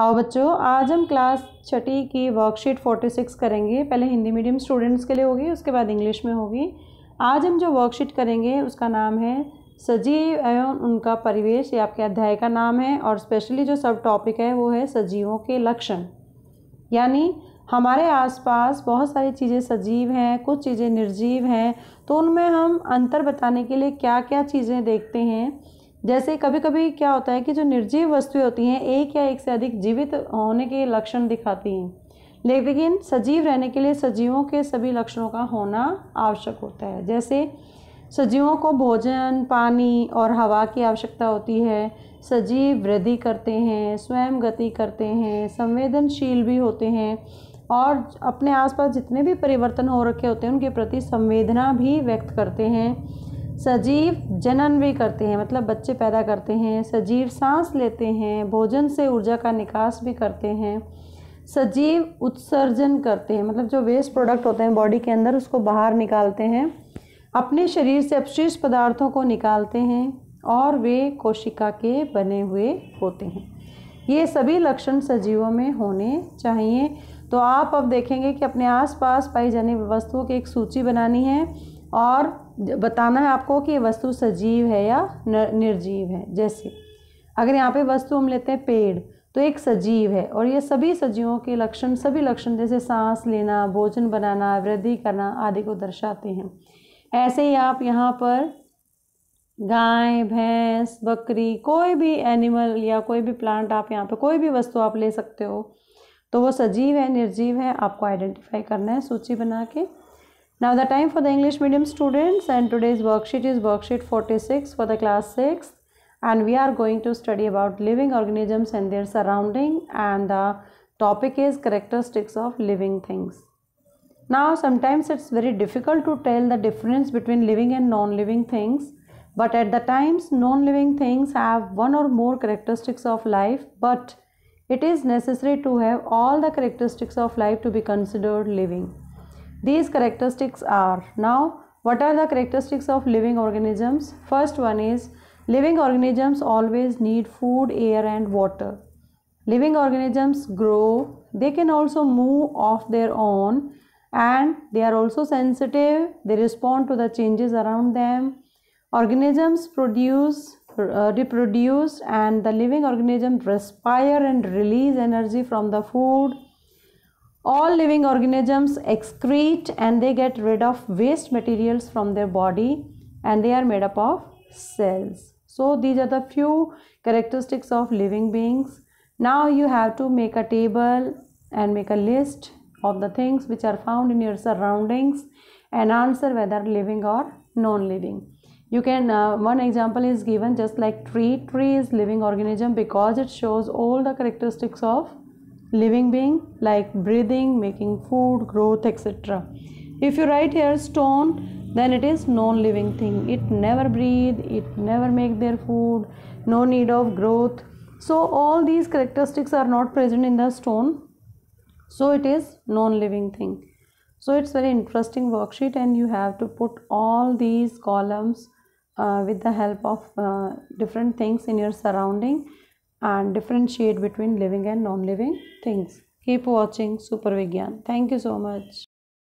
आओ बच्चों आज हम क्लास छठी की वर्कशीट फोर्टी सिक्स करेंगे पहले हिंदी मीडियम स्टूडेंट्स के लिए होगी उसके बाद इंग्लिश में होगी आज हम जो वर्कशीट करेंगे उसका नाम है सजीव एवं उनका परिवेश ये आपके अध्याय का नाम है और स्पेशली जो सब टॉपिक है वो है सजीवों के लक्षण यानी हमारे आसपास बहुत सारी चीज़ें सजीव हैं कुछ चीज़ें निर्जीव हैं तो उनमें हम अंतर बताने के लिए क्या क्या चीज़ें देखते हैं जैसे कभी कभी क्या होता है कि जो निर्जीव वस्तुएं होती हैं एक या एक से अधिक जीवित होने के लक्षण दिखाती हैं लेकिन सजीव रहने के लिए सजीवों के सभी लक्षणों का होना आवश्यक होता है जैसे सजीवों को भोजन पानी और हवा की आवश्यकता होती है सजीव वृद्धि करते हैं स्वयं गति करते हैं संवेदनशील भी होते हैं और अपने आसपास जितने भी परिवर्तन हो रखे होते हैं उनके प्रति संवेदना भी व्यक्त करते हैं सजीव जनन भी करते हैं मतलब बच्चे पैदा करते हैं सजीव सांस लेते हैं भोजन से ऊर्जा का निकास भी करते हैं सजीव उत्सर्जन करते हैं मतलब जो वेस्ट प्रोडक्ट होते हैं बॉडी के अंदर उसको बाहर निकालते हैं अपने शरीर से अपशिष्ट पदार्थों को निकालते हैं और वे कोशिका के बने हुए होते हैं ये सभी लक्षण सजीवों में होने चाहिए तो आप अब देखेंगे कि अपने आसपास पाई जाने वस्तुओं की एक सूची बनानी है और बताना है आपको कि वस्तु सजीव है या निर्जीव है जैसे अगर यहाँ पे वस्तु हम लेते हैं पेड़ तो एक सजीव है और ये सभी सजीवों के लक्षण सभी लक्षण जैसे सांस लेना भोजन बनाना वृद्धि करना आदि को दर्शाते हैं ऐसे ही आप यहाँ पर गाय भैंस बकरी कोई भी एनिमल या कोई भी प्लांट आप यहाँ पर कोई भी वस्तु आप ले सकते हो तो वो सजीव है निर्जीव है आपको आइडेंटिफाई करना है सूची बना के Now the time for the English medium students and today's worksheet is worksheet 46 for the class 6 and we are going to study about living organisms and their surrounding and the topic is characteristics of living things. Now sometimes it's very difficult to tell the difference between living and non-living things but at the times non-living things have one or more characteristics of life but it is necessary to have all the characteristics of life to be considered living. These characteristics are now what are the characteristics of living organisms? First one is living organisms always need food, air and water. Living organisms grow, they can also move off their own and they are also sensitive, they respond to the changes around them. Organisms produce, uh, reproduce and the living organism respire and release energy from the food all living organisms excrete and they get rid of waste materials from their body and they are made up of cells. So these are the few characteristics of living beings. Now you have to make a table and make a list of the things which are found in your surroundings and answer whether living or non-living you can uh, one example is given just like tree tree is living organism because it shows all the characteristics of living being like breathing, making food, growth, etc. If you write here stone, then it is non-living thing. It never breathe, it never make their food, no need of growth. So all these characteristics are not present in the stone. So it is non-living thing. So it's very interesting worksheet and you have to put all these columns uh, with the help of uh, different things in your surrounding and differentiate between living and non-living things. Keep watching Super Vigyan. Thank you so much.